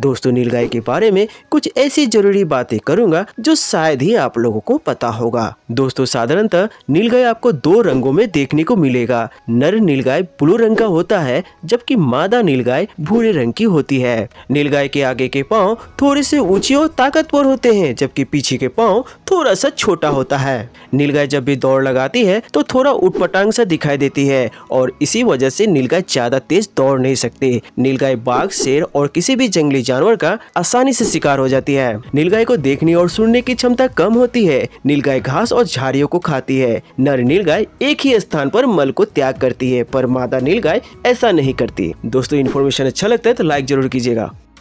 दोस्तों नीलगाय के बारे में कुछ ऐसी जरूरी बातें करूंगा जो शायद ही आप लोगों को पता होगा दोस्तों साधारणतः नीलगाय आपको दो रंगों में देखने को मिलेगा नर नीलगाय ब्लू रंग का होता है जबकि मादा नीलगाय भूरे रंग की होती है नीलगाय के आगे के पाँव थोड़े से ऊंचे और ताकतवर होते हैं जबकि पीछे के पाँव थोड़ा सा छोटा होता है नीलगाय जब भी दौड़ लगाती है तो थोड़ा उटपटांग सा दिखाई देती है और इसी वजह से नीलगाय ज्यादा तेज दौड़ नहीं सकती नीलगाय बाघ शेर और किसी भी जंगली जानवर का आसानी से शिकार हो जाती है नीलगाय को देखने और सुनने की क्षमता कम होती है नीलगाय घास और झाड़ियों को खाती है नर नीलगाय एक ही स्थान पर मल को त्याग करती है पर मादा नीलगाय ऐसा नहीं करती दोस्तों इन्फॉर्मेशन अच्छा लगता है तो लाइक जरूर कीजिएगा